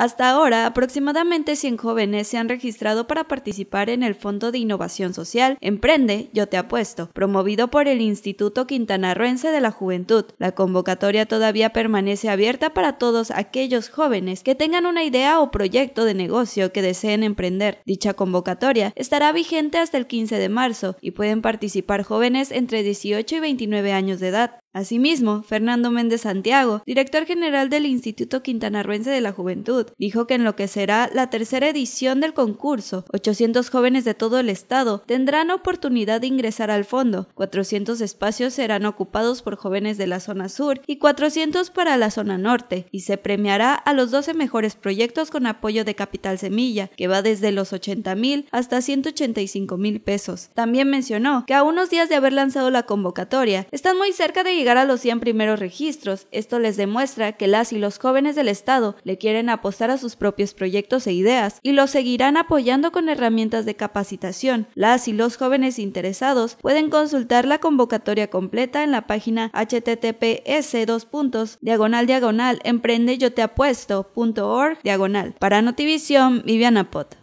Hasta ahora, aproximadamente 100 jóvenes se han registrado para participar en el Fondo de Innovación Social Emprende, yo te apuesto, promovido por el Instituto Quintanarruense de la Juventud. La convocatoria todavía permanece abierta para todos aquellos jóvenes que tengan una idea o proyecto de negocio que deseen emprender. Dicha convocatoria estará vigente hasta el 15 de marzo y pueden participar jóvenes entre 18 y 29 años de edad. Asimismo, Fernando Méndez Santiago, director general del Instituto Quintanarruense de la Juventud, dijo que en lo que será la tercera edición del concurso, 800 jóvenes de todo el estado tendrán oportunidad de ingresar al fondo, 400 espacios serán ocupados por jóvenes de la zona sur y 400 para la zona norte, y se premiará a los 12 mejores proyectos con apoyo de Capital Semilla, que va desde los 80 mil hasta 185 mil pesos. También mencionó que a unos días de haber lanzado la convocatoria, están muy cerca de llegar a los 100 primeros registros. Esto les demuestra que las y los jóvenes del Estado le quieren apostar a sus propios proyectos e ideas y los seguirán apoyando con herramientas de capacitación. Las y los jóvenes interesados pueden consultar la convocatoria completa en la página https dos diagonal diagonal emprendeyoteapuesto.org diagonal. Para Notivisión, Viviana Pot.